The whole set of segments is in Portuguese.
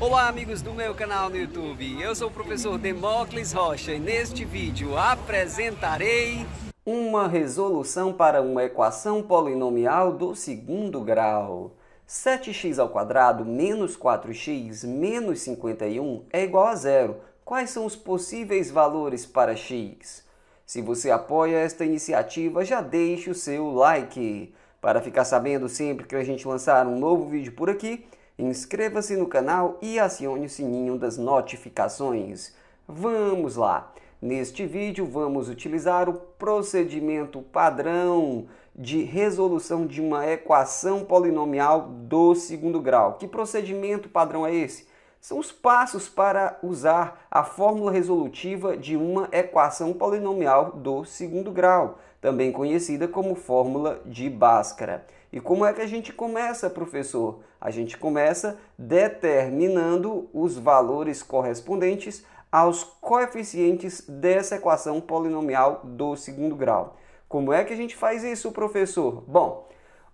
Olá amigos do meu canal no YouTube, eu sou o professor Demócles Rocha e neste vídeo apresentarei uma resolução para uma equação polinomial do segundo grau. 7x ao quadrado menos 4x menos 51 é igual a zero. Quais são os possíveis valores para x? Se você apoia esta iniciativa, já deixe o seu like. Para ficar sabendo sempre que a gente lançar um novo vídeo por aqui, Inscreva-se no canal e acione o sininho das notificações. Vamos lá! Neste vídeo vamos utilizar o procedimento padrão de resolução de uma equação polinomial do segundo grau. Que procedimento padrão é esse? São os passos para usar a fórmula resolutiva de uma equação polinomial do segundo grau, também conhecida como fórmula de Bhaskara. E como é que a gente começa, professor? A gente começa determinando os valores correspondentes aos coeficientes dessa equação polinomial do segundo grau. Como é que a gente faz isso, professor? Bom,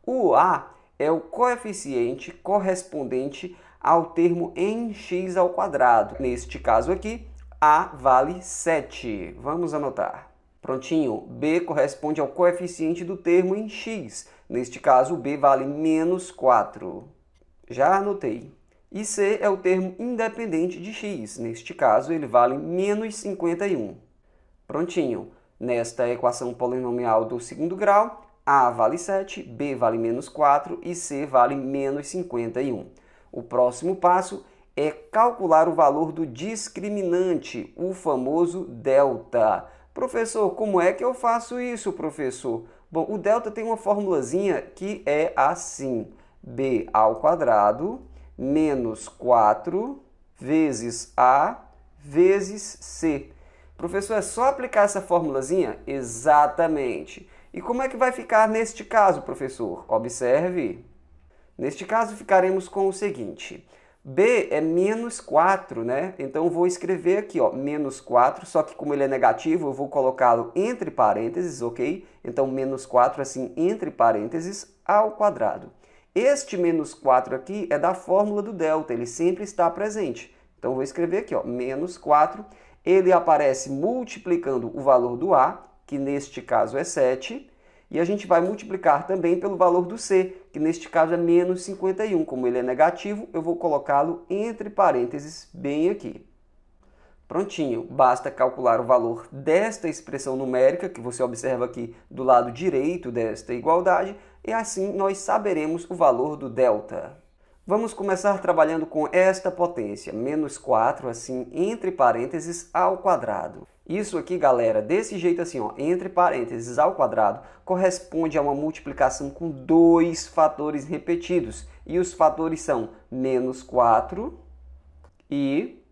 o A é o coeficiente correspondente ao termo em x ao quadrado. Neste caso aqui, A vale 7. Vamos anotar. Prontinho. B corresponde ao coeficiente do termo em x. Neste caso, B vale menos 4. Já anotei. E C é o termo independente de x. Neste caso, ele vale menos 51. Prontinho. Nesta equação polinomial do segundo grau, A vale 7, B vale menos 4 e C vale menos 51. O próximo passo é calcular o valor do discriminante, o famoso delta. Professor, como é que eu faço isso, professor? Bom, o delta tem uma formulazinha que é assim: b ao quadrado menos 4 vezes a vezes c. Professor, é só aplicar essa formulazinha? Exatamente. E como é que vai ficar neste caso, professor? Observe. Neste caso, ficaremos com o seguinte: B é menos 4, né? Então, vou escrever aqui, ó, menos 4, só que como ele é negativo, eu vou colocá-lo entre parênteses, ok? Então, menos 4, assim, entre parênteses, ao quadrado. Este menos 4 aqui é da fórmula do delta, ele sempre está presente. Então, vou escrever aqui, ó, menos 4, ele aparece multiplicando o valor do A, que neste caso é 7, e a gente vai multiplicar também pelo valor do C, que neste caso é menos 51. Como ele é negativo, eu vou colocá-lo entre parênteses bem aqui. Prontinho, basta calcular o valor desta expressão numérica, que você observa aqui do lado direito desta igualdade, e assim nós saberemos o valor do delta. Vamos começar trabalhando com esta potência, menos 4, assim, entre parênteses, ao quadrado. Isso aqui, galera, desse jeito assim, ó, entre parênteses ao quadrado, corresponde a uma multiplicação com dois fatores repetidos. E os fatores são menos 4 e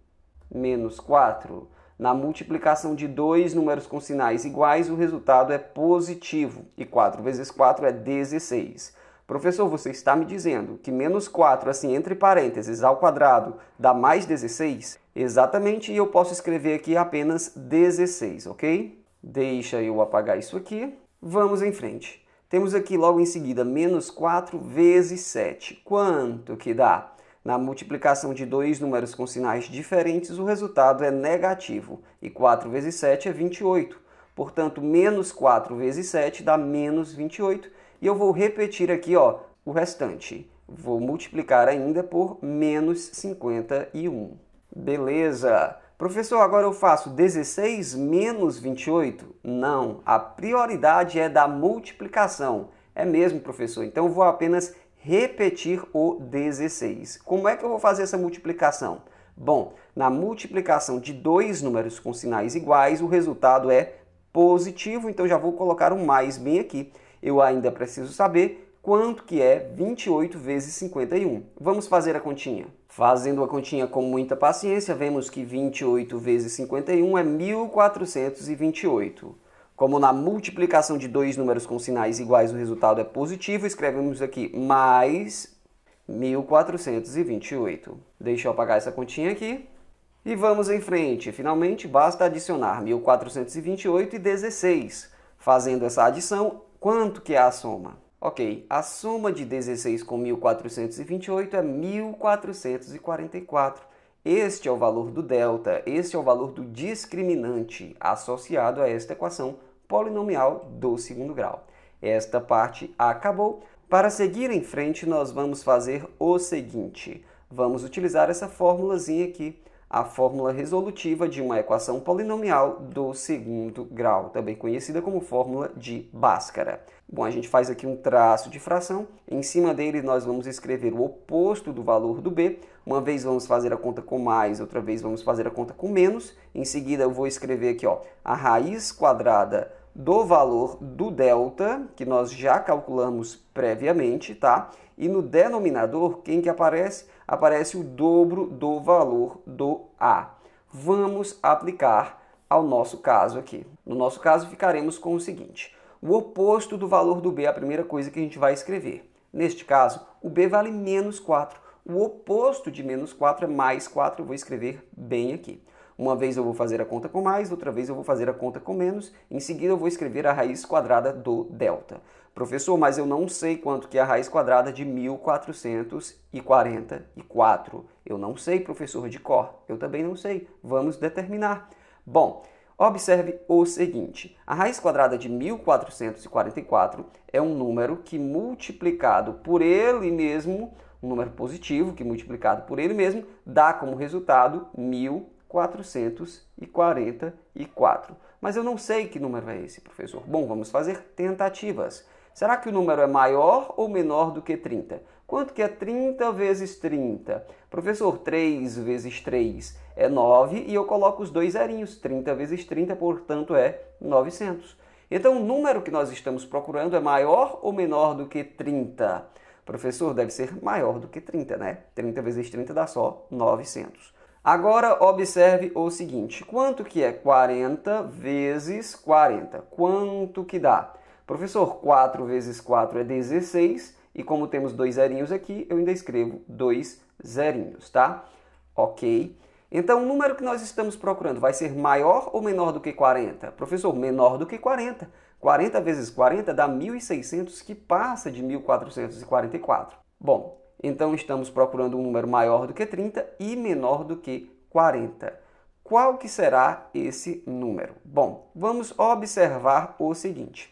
menos 4. Na multiplicação de dois números com sinais iguais, o resultado é positivo. E 4 vezes 4 é 16. Professor, você está me dizendo que menos 4, assim, entre parênteses, ao quadrado, dá mais 16? Exatamente, e eu posso escrever aqui apenas 16, ok? Deixa eu apagar isso aqui. Vamos em frente. Temos aqui logo em seguida menos 4 vezes 7. Quanto que dá? Na multiplicação de dois números com sinais diferentes, o resultado é negativo. E 4 vezes 7 é 28. Portanto, menos 4 vezes 7 dá menos 28. E eu vou repetir aqui ó, o restante. Vou multiplicar ainda por menos 51. Beleza. Professor, agora eu faço 16 menos 28? Não, a prioridade é da multiplicação. É mesmo, professor. Então eu vou apenas repetir o 16. Como é que eu vou fazer essa multiplicação? Bom, na multiplicação de dois números com sinais iguais, o resultado é positivo, então já vou colocar um mais bem aqui. Eu ainda preciso saber quanto que é 28 vezes 51. Vamos fazer a continha. Fazendo a continha com muita paciência, vemos que 28 vezes 51 é 1428. Como na multiplicação de dois números com sinais iguais o resultado é positivo, escrevemos aqui mais 1428. Deixa eu apagar essa continha aqui. E vamos em frente. Finalmente, basta adicionar 1428 e 16. Fazendo essa adição, quanto que é a soma? Ok, a soma de 16 com 1.428 é 1.444. Este é o valor do delta, este é o valor do discriminante associado a esta equação polinomial do segundo grau. Esta parte acabou. Para seguir em frente, nós vamos fazer o seguinte. Vamos utilizar essa fórmulazinha aqui a fórmula resolutiva de uma equação polinomial do segundo grau, também conhecida como fórmula de Bhaskara. Bom, a gente faz aqui um traço de fração, em cima dele nós vamos escrever o oposto do valor do b, uma vez vamos fazer a conta com mais, outra vez vamos fazer a conta com menos, em seguida eu vou escrever aqui ó, a raiz quadrada do valor do delta, que nós já calculamos previamente, tá? E no denominador, quem que aparece? aparece o dobro do valor do A. Vamos aplicar ao nosso caso aqui. No nosso caso, ficaremos com o seguinte. O oposto do valor do B é a primeira coisa que a gente vai escrever. Neste caso, o B vale menos 4. O oposto de menos 4 é mais 4. Eu vou escrever bem aqui. Uma vez eu vou fazer a conta com mais, outra vez eu vou fazer a conta com menos. Em seguida, eu vou escrever a raiz quadrada do delta. Professor, mas eu não sei quanto que é a raiz quadrada de 1444. Eu não sei, professor, de cor. Eu também não sei. Vamos determinar. Bom, observe o seguinte. A raiz quadrada de 1444 é um número que multiplicado por ele mesmo, um número positivo que multiplicado por ele mesmo, dá como resultado 1444. Mas eu não sei que número é esse, professor. Bom, vamos fazer tentativas. Será que o número é maior ou menor do que 30? Quanto que é 30 vezes 30? Professor, 3 vezes 3 é 9 e eu coloco os dois zerinhos. 30 vezes 30, portanto, é 900. Então, o número que nós estamos procurando é maior ou menor do que 30? Professor, deve ser maior do que 30, né? 30 vezes 30 dá só 900. Agora, observe o seguinte. Quanto que é 40 vezes 40? Quanto que dá? Professor, 4 vezes 4 é 16 e como temos dois zerinhos aqui, eu ainda escrevo dois zerinhos, tá? Ok. Então, o número que nós estamos procurando vai ser maior ou menor do que 40? Professor, menor do que 40. 40 vezes 40 dá 1.600, que passa de 1.444. Bom, então estamos procurando um número maior do que 30 e menor do que 40. Qual que será esse número? Bom, vamos observar o seguinte.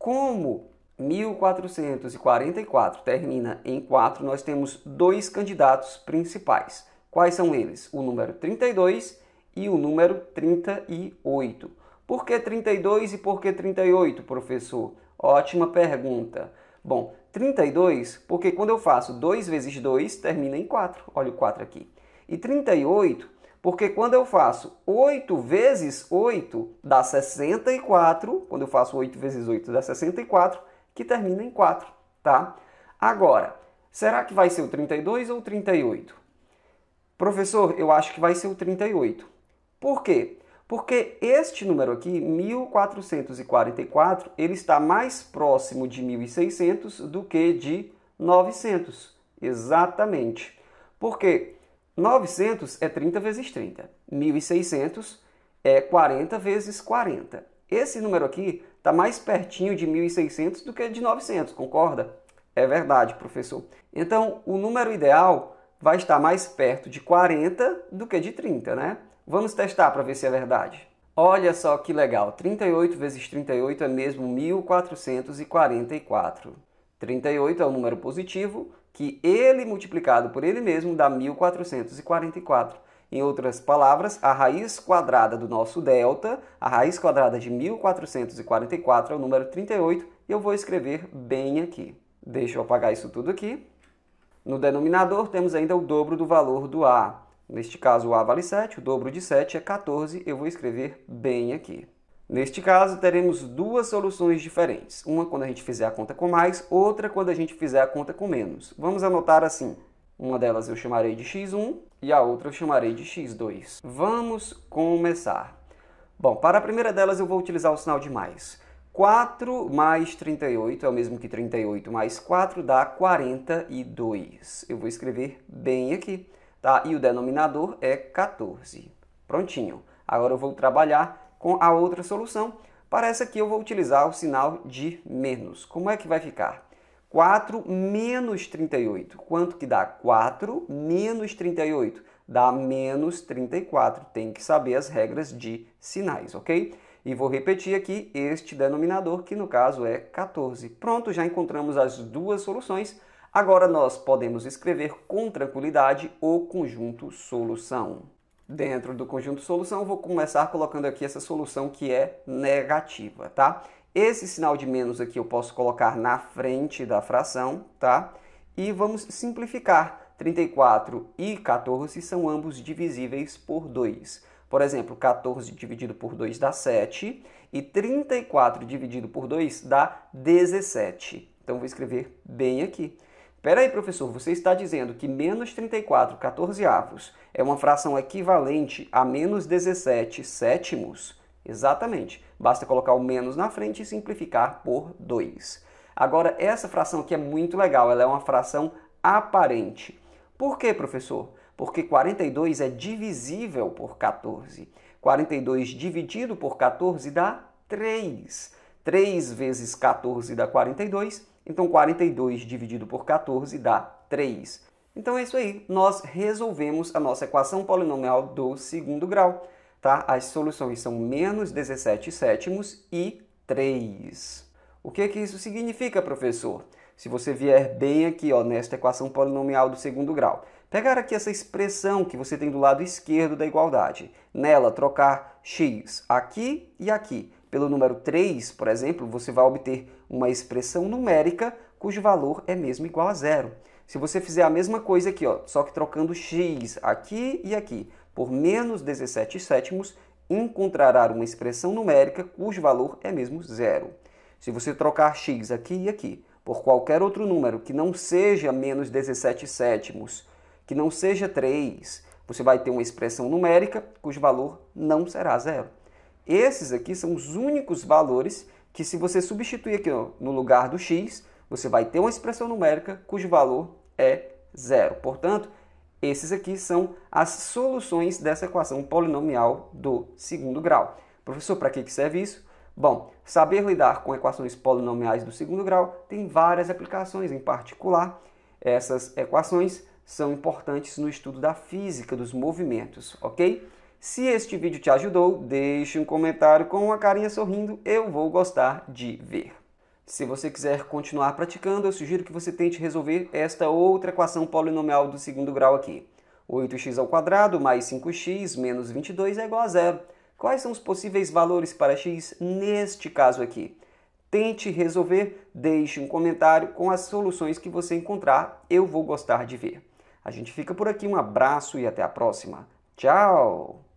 Como 1444 termina em 4, nós temos dois candidatos principais. Quais são eles? O número 32 e o número 38. Por que 32 e por que 38, professor? Ótima pergunta. Bom, 32, porque quando eu faço 2 vezes 2, termina em 4. Olha o 4 aqui. E 38, porque quando eu faço 8 vezes 8 dá 64, quando eu faço 8 vezes 8 dá 64, que termina em 4, tá? Agora, será que vai ser o 32 ou o 38? Professor, eu acho que vai ser o 38. Por quê? Porque este número aqui, 1444, ele está mais próximo de 1600 do que de 900. Exatamente. Por quê? 900 é 30 vezes 30. 1600 é 40 vezes 40. Esse número aqui está mais pertinho de 1600 do que de 900, concorda? É verdade, professor. Então, o número ideal vai estar mais perto de 40 do que de 30, né? Vamos testar para ver se é verdade. Olha só que legal, 38 vezes 38 é mesmo 1444. 38 é um número positivo, que ele multiplicado por ele mesmo dá 1444. Em outras palavras, a raiz quadrada do nosso delta, a raiz quadrada de 1444 é o número 38, e eu vou escrever bem aqui. Deixa eu apagar isso tudo aqui. No denominador temos ainda o dobro do valor do A. Neste caso, o A vale 7, o dobro de 7 é 14, eu vou escrever bem aqui. Neste caso, teremos duas soluções diferentes. Uma quando a gente fizer a conta com mais, outra quando a gente fizer a conta com menos. Vamos anotar assim. Uma delas eu chamarei de x1 e a outra eu chamarei de x2. Vamos começar. Bom, para a primeira delas eu vou utilizar o sinal de mais. 4 mais 38 é o mesmo que 38 mais 4 dá 42. Eu vou escrever bem aqui, tá? E o denominador é 14. Prontinho. Agora eu vou trabalhar com a outra solução, parece que eu vou utilizar o sinal de menos. Como é que vai ficar? 4 menos 38. Quanto que dá? 4 menos 38. Dá menos 34. Tem que saber as regras de sinais, ok? E vou repetir aqui este denominador, que no caso é 14. Pronto, já encontramos as duas soluções. Agora nós podemos escrever com tranquilidade o conjunto solução dentro do conjunto solução, vou começar colocando aqui essa solução que é negativa, tá? Esse sinal de menos aqui eu posso colocar na frente da fração, tá? E vamos simplificar. 34 e 14 são ambos divisíveis por 2. Por exemplo, 14 dividido por 2 dá 7 e 34 dividido por 2 dá 17. Então, vou escrever bem aqui. Peraí, professor, você está dizendo que menos 34 14 avos é uma fração equivalente a menos 17 sétimos? Exatamente. Basta colocar o menos na frente e simplificar por 2. Agora, essa fração aqui é muito legal, ela é uma fração aparente. Por quê, professor? Porque 42 é divisível por 14. 42 dividido por 14 dá 3. 3 vezes 14 dá 42 então 42 dividido por 14 dá 3. Então é isso aí, nós resolvemos a nossa equação polinomial do segundo grau. Tá? As soluções são menos 17 sétimos e 3. O que, que isso significa, professor? Se você vier bem aqui ó, nesta equação polinomial do segundo grau, pegar aqui essa expressão que você tem do lado esquerdo da igualdade, nela trocar x aqui e aqui, pelo número 3, por exemplo, você vai obter uma expressão numérica cujo valor é mesmo igual a zero. Se você fizer a mesma coisa aqui, ó, só que trocando x aqui e aqui por menos 17 sétimos, encontrará uma expressão numérica cujo valor é mesmo zero. Se você trocar x aqui e aqui por qualquer outro número que não seja menos 17 sétimos, que não seja 3, você vai ter uma expressão numérica cujo valor não será zero. Esses aqui são os únicos valores que se você substituir aqui ó, no lugar do x, você vai ter uma expressão numérica cujo valor é zero. Portanto, esses aqui são as soluções dessa equação polinomial do segundo grau. Professor, para que serve isso? Bom, saber lidar com equações polinomiais do segundo grau tem várias aplicações, em particular, essas equações são importantes no estudo da física dos movimentos, ok? Se este vídeo te ajudou, deixe um comentário com uma carinha sorrindo, eu vou gostar de ver. Se você quiser continuar praticando, eu sugiro que você tente resolver esta outra equação polinomial do segundo grau aqui. 8x mais 5x menos 22 é igual a zero. Quais são os possíveis valores para x neste caso aqui? Tente resolver, deixe um comentário com as soluções que você encontrar, eu vou gostar de ver. A gente fica por aqui, um abraço e até a próxima. Tchau!